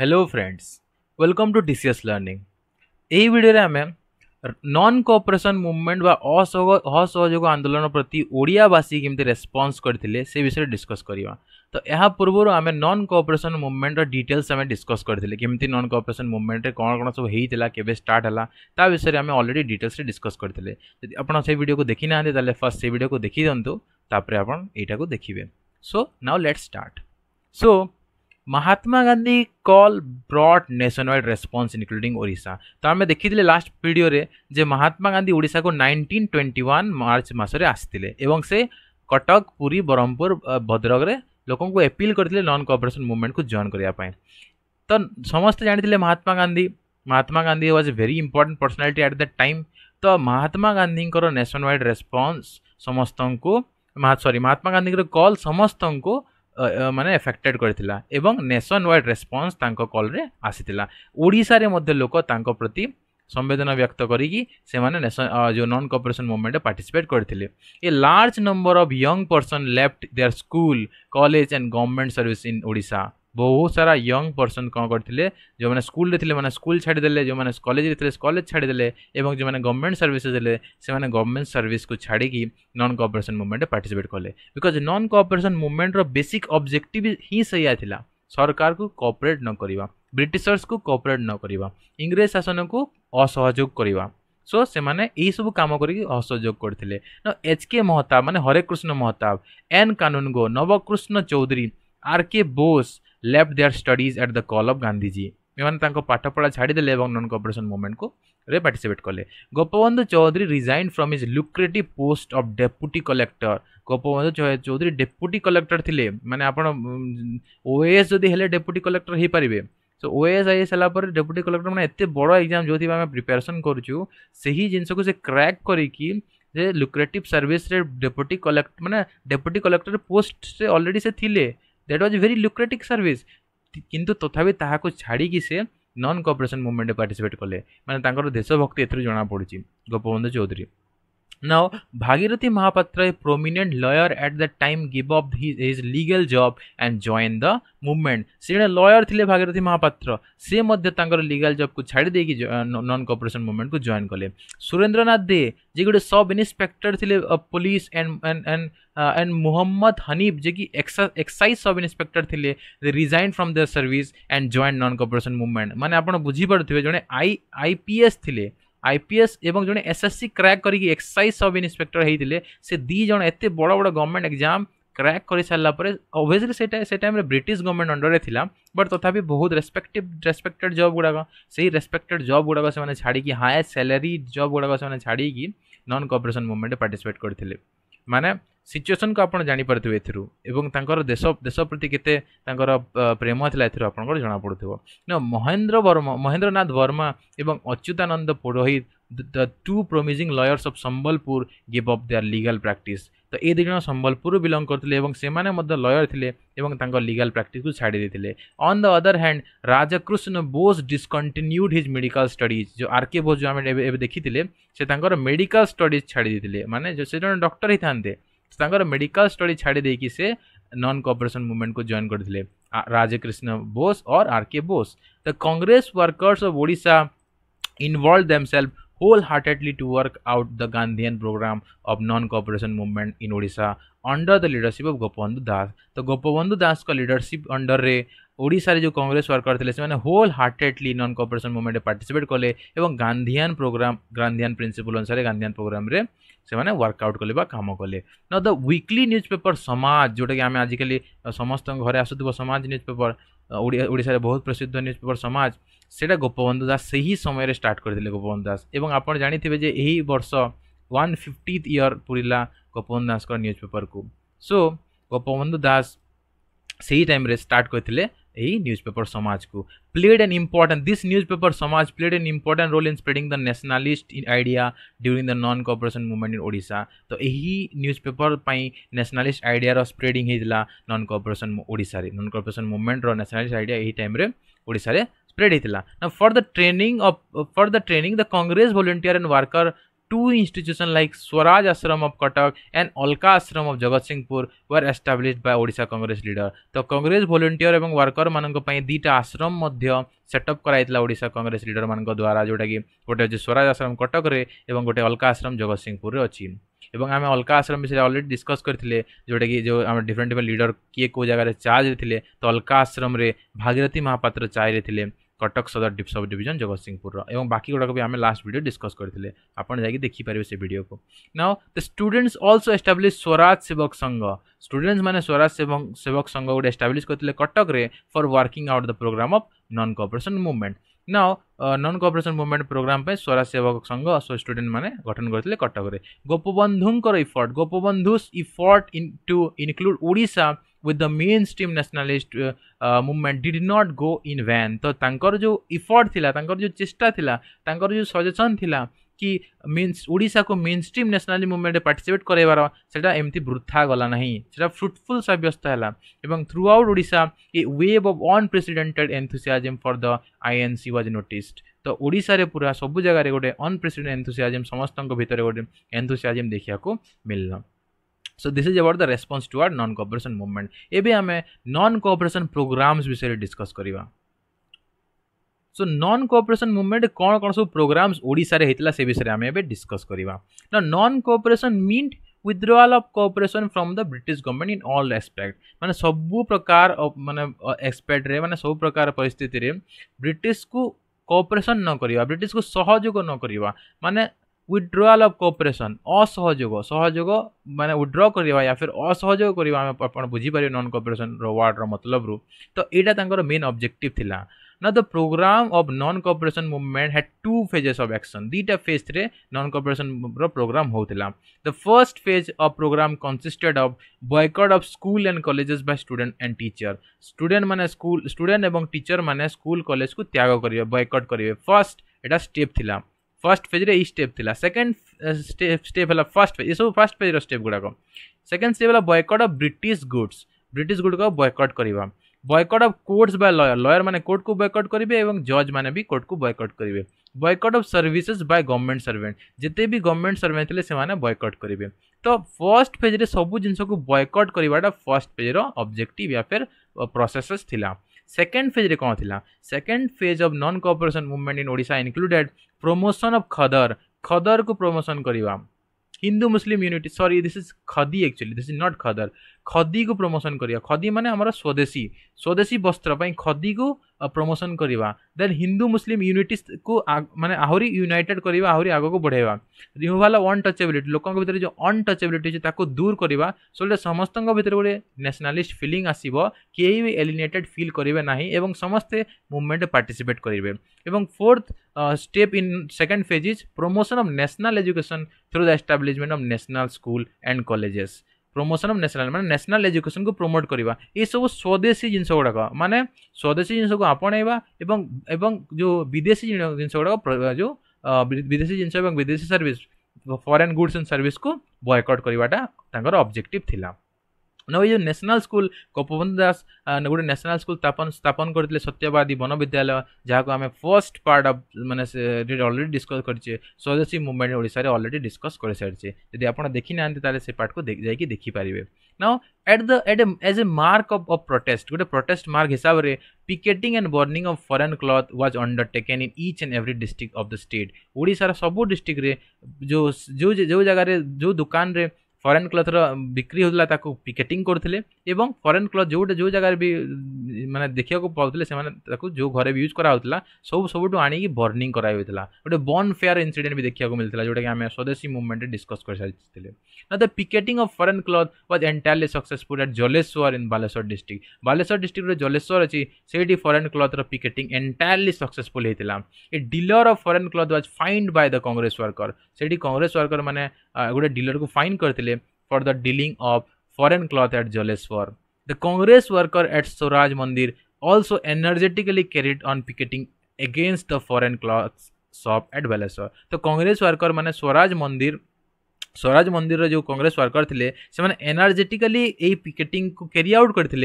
Hello friends welcome to TCS learning ଏହି ଭିଡ଼ିଓରେ ଆମେ ନନ୍ କୋଅପରେସନ୍ ମୁଭମେଣ୍ଟ ବା ଅସହଯୋଗ ଅସହଯୋଗ ଆନ୍ଦୋଳନ ପ୍ରତି ଓଡ଼ିଆବାସୀ କେମିତି ରେସ୍ପନ୍ସ କରିଥିଲେ ସେ ବିଷୟରେ ଡିସ୍କସ୍ କରିବା ତ ଏହା ପୂର୍ବରୁ ଆମେ ନନ୍ କୋଅପରେସନ୍ ମୁଭମେଣ୍ଟର ଡିଟେଲ୍ସ ଆମେ ଡିସ୍କସ୍ କରିଥିଲେ କେମିତି ନନ୍ କୋଅପରେସନ୍ ମୁଭମେଣ୍ଟରେ କ'ଣ କ'ଣ ସବୁ ହେଇଥିଲା କେବେ ଷ୍ଟାର୍ଟ ହେଲା ତା ବିଷୟରେ ଆମେ ଅଲରେଡ଼ି ଡିଟେଲ୍ସରେ ଡିସ୍କସ୍ କରିଥିଲେ ଯଦି ଆପଣ ସେ ଭିଡ଼ିଓକୁ ଦେଖିନାହାନ୍ତି ତାହେଲେ ଫାର୍ଷ୍ଟ ସେ ଭିଡ଼ିଓକୁ ଦେଖିଦିଅନ୍ତୁ ତାପରେ ଆପଣ ଏଇଟାକୁ ଦେଖିବେ so now let start so Mahatma Gandhi call broad national response including Odisha ତ ଆମେ ଦେଖିଥିଲେ ଲାଷ୍ଟ ଭିଡ଼ିଓରେ ଯେ ମହାତ୍ମା ଗାନ୍ଧୀ ଓଡ଼ିଶାକୁ ନାଇଣ୍ଟିନ୍ ଟ୍ୱେଣ୍ଟି ୱାନ୍ ମାର୍ଚ୍ଚ ମାସରେ ଆସିଥିଲେ ଏବଂ ସେ କଟକ ପୁରୀ ବ୍ରହ୍ମପୁର ଭଦ୍ରକରେ ଲୋକଙ୍କୁ ଏପିଲ୍ କରିଥିଲେ ନନ୍ କପରେସନ୍ ମୁଭମେଣ୍ଟକୁ ଜଏନ୍ କରିବା ପାଇଁ ତ ସମସ୍ତେ ଜାଣିଥିଲେ Mahatma Gandhi Mahatma Gandhi was very important personality at the time ତ ମହାତ୍ମା ଗାନ୍ଧୀଙ୍କର ନ୍ୟାସନାଲ୍ ୱାଇଡ୍ ରେସ୍ପନ୍ସ ସମସ୍ତଙ୍କୁ ସରି ମହାତ୍ମା ଗାନ୍ଧୀଙ୍କର କଲ୍ ସମସ୍ତଙ୍କୁ ମାନେ ଏଫେକ୍ଟେଡ଼ କରିଥିଲା ଏବଂ ନେସନ୍ ୱାଇଡ୍ ରେସ୍ପନ୍ସ ତାଙ୍କ କଲ୍ରେ ଆସିଥିଲା ଓଡ଼ିଶାରେ ମଧ୍ୟ ଲୋକ ତାଙ୍କ ପ୍ରତି ସମ୍ବେଦନା ବ୍ୟକ୍ତ କରିକି ସେମାନେ ନେସନ୍ ଯେଉଁ ନନ୍ କପରେସନ୍ ମୁଭମେଣ୍ଟରେ ପାର୍ଟିସିପେଟ୍ କରିଥିଲେ a large number of young person left their school college and government service in Odisha ବହୁତ ସାରା ୟଙ୍ଗ ପର୍ସନ୍ କ'ଣ କରିଥିଲେ ଯେଉଁମାନେ ସ୍କୁଲରେ ଥିଲେ ମାନେ ସ୍କୁଲ ଛାଡ଼ିଦେଲେ ଯେଉଁମାନେ କଲେଜରେ ଥିଲେ କଲେଜ ଛାଡ଼ିଦେଲେ ଏବଂ ଯେଉଁମାନେ ଗଭର୍ଣ୍ଣମେଣ୍ଟ ସର୍ଭିସେସ୍ ଦେଲେ ସେମାନେ ଗଭର୍ଣ୍ଣମେଣ୍ଟ ସର୍ଭିସକୁ ଛାଡ଼ିକି ନନ୍ କୋଅପରେସନ୍ ମୁଭମେଣ୍ଟରେ ପାର୍ଟିସିପେଟ୍ କଲେ ବିକଜ୍ ନନ୍ କୋଅପରେସନ୍ ମୁଭମେଣ୍ଟର ବେସିକ୍ ଅବଜେକ୍ଟିଭ୍ ହିଁ ସେଇଆ ଥିଲା ସରକାରକୁ କୋଅପରେଟ୍ ନ କରିବା ବ୍ରିଟିଶର୍ସକୁ କୋଅପରେଟ୍ ନ କରିବା ଇଂରେଜ ଶାସନକୁ ଅସହଯୋଗ କରିବା ସୋ ସେମାନେ ଏହିସବୁ କାମ କରିକି ଅସହଯୋଗ କରିଥିଲେ ଏଚ୍ କେ ମହତାବ ମାନେ Harekrushna Mahtab N Kanungo Nabakrushna Choudhury R K Bose left their studies at the call of Gandhiji. ଏମାନେ ତାଙ୍କ ପାଠପଢ଼ା ଛାଡ଼ିଦେଲେ ଏବଂ ନନ୍ କପରେସନ୍ ମୁଭମେଣ୍ଟକୁ ରେ ପାର୍ଟିସିପେଟ୍ କଲେ Gopabandhu Choudhury resign from his lucrative post of deputy collector Gopabandhu Choudhury deputy collector ଥିଲେ ମାନେ ଆପଣ ଓଏଏସ୍ ଯଦି ହେଲେ ଡେପୁଟି କଲେକ୍ଟର ହୋଇପାରିବେ ସୋ ଓଏଏସ୍ ଆଇଏସ୍ ହେଲା ପରେ ଡେପୁଟି କଲେକ୍ଟର ମାନେ ଏତେ ବଡ଼ ଏକ୍ଜାମ୍ ଯେଉଁଥିପାଇଁ ଆମେ ପ୍ରିପାରେସନ୍ କରୁଛୁ ସେହି ଜିନିଷକୁ ସେ କ୍ରାକ୍ କରିକି ଯେ ଲୁକ୍ରେଟିଭ୍ ସର୍ଭିସରେ ଡେପୁଟି କଲେକ୍ଟ ମାନେ ଡେପୁଟି କଲେକ୍ଟର ପୋଷ୍ଟରେ ଅଲରେଡ଼ି ସେ ଥିଲେ that was very lucrative service କିନ୍ତୁ ତଥାପି ତାହାକୁ ଛାଡ଼ିକି ସେ ନନ୍ କପରେସନ୍ ମୁଭମେଣ୍ଟରେ ପାର୍ଟିସିପେଟ୍ କଲେ ମାନେ ତାଙ୍କର ଦେଶଭକ୍ତି ଏଥିରୁ ଜଣାପଡ଼ୁଛି Gopabandhu Choudhury Now, Bhagirathi Mahapatra, a prominent lawyer at that time, gave up his, his legal job and joined the movement से जड़े लयर थे भागीरथी महापात्र से लिगाल जब को छाड़ दे नन कपरेसन मुवमेंट को जॉइन कले सुरेन्द्रनाथ दे जे गोटे सब इन्स्पेक्टर थे police and and and and Mohammad Hanif जे कि एक्साइज सब इन्स्पेक्टर थे दे resign from their service and join non cooperation movement माने आप बुझीपे जड़े आई थे आईपीएस और जो एस एस सी क्राक करी एक्साइज सब इन्स्पेक्टर होते से दीज एत बड़ बड़ गवर्नमेंट एक्जाम क्राक कर सारापर ओभियसली टाइम ब्रिट गवर्नमेंट अंडर में थी बट तथापि बहुत रेस्पेक्टिव रेस्पेक्टेड जब गुड़ाक से ही रेस्पेक्टेड जब गुड़ाक छाड़ी हाए सैलरी जब गुड़ाक छाड़ी नन कपरेसन मुवमेंट पार्टिसपेट करते ମାନେ ସିଚୁଏସନ୍କୁ ଆପଣ ଜାଣିପାରୁଥିବେ ଏଥିରୁ ଏବଂ ତାଙ୍କର ଦେଶ ଦେଶ ପ୍ରତି କେତେ ତାଙ୍କର ପ୍ରେମ ଥିଲା ଏଥିରୁ ଆପଣଙ୍କର ଜଣାପଡ଼ୁଥିବ ନା ମହେନ୍ଦ୍ର ବର୍ମା ମହେନ୍ଦ୍ରନାଥ ବର୍ମା ଏବଂ Achyutananda Purohit the two promising lawyers of Sambalpur give up their legal practice ତ ଏ ଦୁଇ ଜଣ ସମ୍ବଲପୁରରୁ ବିଲଙ୍ଗ କରୁଥିଲେ ଏବଂ ସେମାନେ ମଧ୍ୟ ଲୟର ଥିଲେ ଏବଂ ତାଙ୍କ ଲିଗାଲ୍ ପ୍ରାକ୍ଟିସ୍କୁ ଛାଡ଼ି ଦେଇଥିଲେ on the other hand Rajkrishna Bose discontinued his medical studies ଯେଉଁ ଆର୍ କେ ବୋଷ ଯେଉଁ ଆମେ ଏବେ ଏବେ ଦେଖିଥିଲେ ସେ ତାଙ୍କର ମେଡ଼ିକାଲ ଷ୍ଟଡିଜ୍ ଛାଡ଼ି ଦେଇଥିଲେ ମାନେ ସେ ଜଣେ ଡକ୍ଟର ହେଇଥାନ୍ତେ ତାଙ୍କର ମେଡ଼ିକାଲ ଷ୍ଟଡି ଛାଡ଼ି ଦେଇକି ସେ नॉन कॉपरेशन मूवमेंट को ज्वाइन कर थे राजकृष्ण बोस और R K Bose the Congress workers of Odisha involve themselves wholeheartedly to work out the Gandhian program of non-cooperation movement in Odisha under the leadership of Gopabandhu Das. तो गोपबंधु दास का leadership under रे ଓଡ଼ିଶାରେ ଯେଉଁ Congress worker ଥିଲେ ସେମାନେ ହୋଲ୍ ହାର୍ଟେଡ଼ଲି ନନ୍ କପରେସନ୍ ମୁଭମେଣ୍ଟରେ participate କଲେ ଏବଂ ଗାନ୍ଧିଆନ୍ ପ୍ରୋଗ୍ରାମ୍ ଗାନ୍ଧିଆନ୍ ପ୍ରିନ୍ସିପଲ୍ ଅନୁସାରେ ଗାନ୍ଧିଆନ୍ ପ୍ରୋଗ୍ରାମ୍ରେ ସେମାନେ ୱାର୍କଆଉଟ୍ କଲେ ବା କାମ କଲେ ନ ଦ ୱିକ୍ଲି ନ୍ୟୁଜ୍ ପେପର୍ ସମାଜ ଯେଉଁଟାକି ଆମେ ଆଜିକାଲି ସମସ୍ତଙ୍କ ଘରେ ଆସୁଥିବ ସମାଜ ନ୍ୟୁଜ୍ ପେପର୍ ଓଡ଼ିଶାରେ ବହୁତ ପ୍ରସିଦ୍ଧ ନ୍ୟୁଜ୍ ପେପର୍ ସମାଜ ସେଇଟା ଗୋପବନ୍ଧୁ ଦାସ ସେହି ସମୟରେ ଷ୍ଟାର୍ଟ କରିଥିଲେ ଗୋପବନ୍ଧୁ ଦାସ ଏବଂ ଆପଣ ଜାଣିଥିବେ ଯେ ଏହି ବର୍ଷ ୱାନ୍ ଫିଫ୍ଟିଥ୍ ଇୟର୍ ପୁରିଲା ଗୋପବନ୍ଧୁ ଦାସଙ୍କ ନ୍ୟୁଜ୍ ପେପର୍କୁ ସୋ ଗୋପବନ୍ଧୁ ଦାସ ସେହି ଟାଇମ୍ରେ ଷ୍ଟାର୍ଟ କରିଥିଲେ ଏହି ନ୍ୟୁଜ୍ ପେପର୍ ସମାଜକୁ played an important this newspaper Samaj played an important role in spreading the nationalist idea during the non cooperation movement in Odisha ତ ଏହି ନ୍ୟୁଜ୍ ପେପର୍ ପାଇଁ ନ୍ୟାସନାଲିଷ୍ଟ ଆଇଡ଼ିଆର ସ୍ପ୍ରେଡିଂ ହେଇଥିଲା ନନ୍ କୋପରେସନ୍ ଓଡ଼ିଶାରେ ନନ୍ କୋପରେସନ୍ ମୁଭମେଣ୍ଟର nationalist idea ଏହି ଟାଇମ୍ରେ ଓଡ଼ିଶାରେ ಪ್ರೇರಿತಲ್ಲ ହେଇଥିଲା ନା for the training of for the training the Congress and worker two two institution like Swaraj Ashram of Cuttack Olka Alaka Ashram of Jagatsinghpur were established by Odisha Congress leader ତ କଂଗ୍ରେସ ভলেন্টিয়র ଏବଂ ୱାର୍କର୍ମାନଙ୍କ ପାଇଁ ଦୁଇଟା ଆଶ୍ରମ ମଧ୍ୟ ସେଟଅପ୍ କରାଯାଇଥିଲା ଓଡ଼ିଶା କଂଗ୍ରେସ ଲିଡରମାନଙ୍କ ଦ୍ୱାରା ଯେଉଁଟାକି ଗୋଟେ ହେଉଛି ସ୍ୱରାଜ ଆଶ୍ରମ କଟକରେ ଏବଂ ଗୋଟେ ଅଲକା ଆଶ୍ରମ ଜଗତସିଂହପୁରରେ ଅଛି ଏବଂ ଆମେ ଅଲକା ଆଶ୍ରମ ବିଷୟରେ ଅଲରେଡ଼ି ଡିସ୍କସ୍ କରିଥିଲେ ଯେଉଁଟାକି ଯେଉଁ ଆମେ ଡିଫରେଣ୍ଟ ଡିଫରେଣ୍ଟ ଲିଡର କିଏ କେଉଁ ଜାଗାରେ ଚାର୍ଜରେ ଥିଲେ ତ ଅଲକା ଆଶ୍ରମରେ ଭାଗିରଥୀ ମହାପାତ୍ର ଚାର୍ଜରେ ଥିଲେ कटक सदर डिप सब डिजन जगत सिंहपुर और बाकी गुड़ाक भी आम लास्ट भिड डिस्कस करते आपड़ जाकि देखिपारे से भिड को now the students also establish Swaraj Sevak Sangh students मैंने स्वराज सेवक संघ गोटे एस्टाब्लीश करते Cuttack for working out the programme of non cooperation movement now non cooperation movement programme पर स्वराज सेवक संघ स्टूडेंट मैंने गठन करते कटक गोपबंधुं effort Gopabandhu effort into include ओडा with the mainstream nationalist uh, uh, movement did not go in vain तो तांकर जो effort थिला तांकर जो चेष्टा थिला तांकर जो suggestion थिला कि मेन्स ओडा को मेन स्ट्रीम न्यासनाली मुभमेंट पार्टिसीपेट कराइबार से एमती वृथा गला ना से फ्रुटफुल सब्यस्त है थ्रू आउट ओडा a wave of unprecedented enthusiasm for the I N was noticed तो ओडार पूरा सब जगार गोटे अनप्रेसीडेट एंथुसीआजम समस्त भितर गोटे एंथुसीआजम देखा मिलला so this is about the response to our non cooperation movement एवं आम नन कोअपरेसन प्रोग्राम्स विषय डिस्कस करवा सो नन कोअपरेसन मुवमेंट कौन कौन सब प्रोग्राम्स ओडा होता से विषय आम डिस्कस करवा non cooperation mean withdrawal of cooperation from the ब्रिट गवर्नमेंट इन अल एस्पेक्ट मैंने सब प्रकार मैंने एक्सपेक्ट मैंने सब प्रकार परिस्थिति ब्रिटिश को कोअपरेसन नक ब्रिटिश को सहयोग नक मानने ଉଇଡ୍ରଆଲ୍ ଅଫ୍ କୋପରେସନ୍ ଅସହଯୋଗ ସହଯୋଗ ମାନେ ଉଇଡ୍ର କରିବା ୟା ଫିର୍ ଅସହଯୋଗ କରିବା ଆମେ ଆପଣ ବୁଝିପାରିବେ ନନ୍ କୋପରେସନ୍ର ୱାର୍ଡ଼ର ମତଲବରୁ ତ ଏଇଟା ତାଙ୍କର ମେନ୍ ଅବଜେକ୍ଟିଭ୍ ଥିଲା ନା the programme of non cooperation movement had two phases of action ଦୁଇଟା ଫେଜ୍ରେ ନନ୍ କୋପରେସନ୍ର ପ୍ରୋଗ୍ରାମ୍ ହେଉଥିଲା the first phase of programme consisted of boycott of school and colleges by student and teacher ଷ୍ଟୁଡେଣ୍ଟମାନେ school student ଏବଂ ଟିଚରମାନେ school କଲେଜକୁ ତ୍ୟାଗ କରିବେ ବୟକଟ୍ କରିବେ ଫର୍ଷ୍ଟ ଏଇଟା ଷ୍ଟେପ୍ ଥିଲା ಫಸ್ಟ್ ಪೇಜ್ರೆ ಈ ಸ್ಟೆಪ್ ಥಿಲ ಸೆಕೆಂಡ್ ಸ್ಟೆಪ್ ಸ್ಟೆಪ್ ହେଲା ଫାର୍ଷ୍ଟ ପେଜ୍ ଏସବୁ ଫାର୍ଷ୍ଟ ପେଜ୍ର ସ୍ଟେପ୍ ଗୁଡ଼ାକ ସେକେଣ୍ଡ ସ୍ଟେପ୍ ହେଲା boycott of British goods British ଗୁଡ଼କୁ ବୟକଟ୍ କରିବା ବୟକଟ୍ ଅଫ୍ କୋର୍ଟସ୍ ବା ଲୟର ଲୟର ମାନେ କୋର୍ଟକୁ ବୟକଟ୍ କରିବେ ଏବଂ ଜଜ୍ ମାନେ ବି କୋର୍ଟକୁ ବୟକଟ୍ କରିବେ boycott of services by government servant ଯେତେ ବି ଗଭର୍ଣ୍ଣମେଣ୍ଟ ସର୍ଭେଣ୍ଟ ଥିଲେ ସେମାନେ ବୟକଟ୍ କରିବେ ତ ଫର୍ଷ୍ଟ ପେଜ୍ରେ ସବୁ ଜିନିଷକୁ ବୟକଟ୍ କରିବାଟା ଫର୍ଷ୍ଟ ପେଜ୍ର ଅବଜେକ୍ଟିଭ୍ ୟା ଫେର୍ ପ୍ରୋସେସେସ୍ ଥିଲା सेकेंड फेज कौन थी second phase of non cooperation movement in ओडा included promotion of khaddar khaddar को प्रमोशन करवा हिंदू मुस्लिम यूनिट सरी this is khadi actually this is not khaddar ଖଦିକୁ ପ୍ରମୋସନ୍ କରିବା ଖଦି ମାନେ ଆମର ସ୍ୱଦେଶୀ ସ୍ୱଦେଶୀ ବସ୍ତ୍ର ପାଇଁ ଖଦିକୁ ପ୍ରମୋସନ୍ କରିବା ଦେନ୍ ହିନ୍ଦୁ ମୁସଲିମ୍ ୟୁନିଟିକୁ ମାନେ ଆହୁରି ୟୁନାଇଟେଡ଼୍ କରିବା ଆହୁରି ଆଗକୁ ବଢ଼ାଇବା ରିମୁଭାଲ୍ ଅନଟଚେବିଲିଟି ଲୋକଙ୍କ ଭିତରେ ଯେଉଁ ଅନଟଚେବିଲିଟି ଅଛି ତାକୁ ଦୂର କରିବା ସୋ ସମସ୍ତଙ୍କ ଭିତରେ ଗୋଟେ ନ୍ୟାସନାଲିଷ୍ଟ ଫିଲିଂ ଆସିବ କେହି ବି ଏଲିନେଟେଡ଼ ଫିଲ୍ କରିବେ ନାହିଁ ଏବଂ ସମସ୍ତେ ମୁଭମେଣ୍ଟରେ ପାର୍ଟିସିପେଟ୍ କରିବେ ଏବଂ fourth step in second phase is promotion of national education through the establishment of national school and colleges promotion of national मैंने नेशनाल एजुकेशन को प्रमोट करवा सब स्वदेशी जिनस गुड़ाक मानने स्वदेशी जिनस को आपणवा जो विदेशी जिनस गुड़ा जो विदेशी जिनस विदेशी service foreign goods and service को बयकट करवाटा अब्जेक्टिव थिला। মানে ওই ଯେଉଁ ନ୍ୟାସନାଲ୍ ସ୍କୁଲ ଗୋପବନ୍ଧୁ ଦାସ ଗୋଟେ ନ୍ୟାସନାଲ୍ ସ୍କୁଲ ସ୍ଥାପନ ସ୍ଥାପନ କରିଥିଲେ ସତ୍ୟବାଦୀ ବନ ବିଦ୍ୟାଳୟ ଯାହାକୁ ଆମେ ଫର୍ଷ୍ଟ ପାର୍ଟ ଅଫ୍ ମାନେ ଅଲରେଡ଼ି ଡିସ୍କସ୍ କରିଛେ ସ୍ୱଦେଶୀ ମୁଭମେଣ୍ଟ ଓଡ଼ିଶାରେ ଅଲରେଡ଼ି ଡିସ୍କସ୍ କରିସାରିଛେ ଯଦି ଆପଣ ଦେଖିନାହାନ୍ତି ତାହେଲେ ସେ ପାର୍ଟକୁ ଯାଇକି ଦେଖିପାରିବେ now at the at a, as a mark of, of protest with a protest mark hisabare picketing and burning of foreign cloth was undertaken in each and every district of the state odisha ra sabu district re jo jo jo jaga re jo dukan re foreign ক্লথর বিক্রি ହେଉଥିଲା ତାକୁ picketing କରୁଥିଲେ ଏବଂ foreign cloth ଯେଉଁଟା ଯେଉଁ ଜାଗାରେ ବି ମାନେ ଦେଖିବାକୁ ପାଉଥିଲେ ସେମାନେ ତାକୁ ଯେଉଁ ଘରେ ବି ୟୁଜ୍ କରାହେଉଥିଲା ସବୁ ସବୁଠୁ ଆଣିକି ବର୍ଣ୍ଣିଂ କରାଯାଉଥିଲା ଗୋଟେ ବନ୍ ଫେୟାର୍ ଇନସିଡେଣ୍ଟ ବି ଦେଖିବାକୁ ମିଳିଥିଲା ଯେଉଁଟାକି ଆମେ ସ୍ୱଦେଶୀ ମୁଭମେଣ୍ଟରେ ଡିସ୍କସ୍ କରିସାରିଥିଲେ ନା the picketing of foreign cloth was entirely successful at Jaleswar in Baleswar district Baleswar ଡିଷ୍ଟ୍ରିକ୍ଟରେ ଜଲେଶ୍ୱର ଅଛି ସେଇଠି ଫରେନ୍ କ୍ଲଥ୍ର ପିକେଟିଂ ଏଣ୍ଟାୟାର୍ଲି ସକ୍ସେସଫୁଲ୍ ହେଇଥିଲା a dealer of foreign cloth was fined by the Congress worker ସେଇଠି କଂଗ୍ରେସ ୱାର୍କର ମାନେ ଗୋଟେ ଡିଲର୍କୁ ଫାଇନ୍ କରିଥିଲେ for the dealing of foreign cloth at Jaleswar. The Congress worker at Swaraj Mandir also energetically carried on picketing against the foreign cloth shop at Baleswar. The Congress worker माने Swaraj Mandir Swaraj Mandir जो Congress worker थे से energetically यही picketing को carry out करते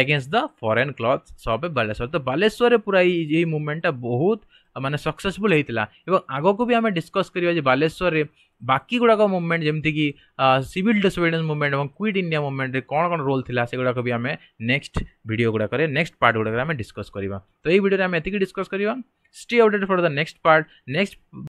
against the foreign cloth सब बालेश्वर तो बालेश्वर पूरा ये मूवमेंटा बहुत ମାନେ ସକ୍ସେସଫୁଲ୍ ହେଇଥିଲା ଏବଂ ଆଗକୁ ବି ଆମେ ଡିସ୍କସ୍ କରିବା ଯେ ବାଲେଶ୍ୱରରେ ବାକି ଗୁଡ଼ାକ ମୁଭମେଣ୍ଟ ଯେମିତିକି ସିଭିଲ୍ ଡିସୋବିଡ଼ିଏନ୍ସ ମୁଭମେଣ୍ଟ ଏବଂ କ୍ୱିଟ୍ ଇଣ୍ଡିଆ ମୁଭମେଣ୍ଟରେ କ'ଣ କ'ଣ ରୋଲ୍ ଥିଲା ସେଗୁଡ଼ାକ ବି ଆମେ ନେକ୍ସଟ ଭିଡ଼ିଓ ଗୁଡ଼ାକରେ ନେକ୍ସଟ ପାର୍ଟ ଗୁଡ଼ାକରେ ଆମେ ଡିସ୍କସ୍ କରିବା ତ ଏଇ ଭିଡ଼ିଓରେ ଆମେ ଏତିକି ଡିସ୍କସ୍ କରିବା stay updated for the next part next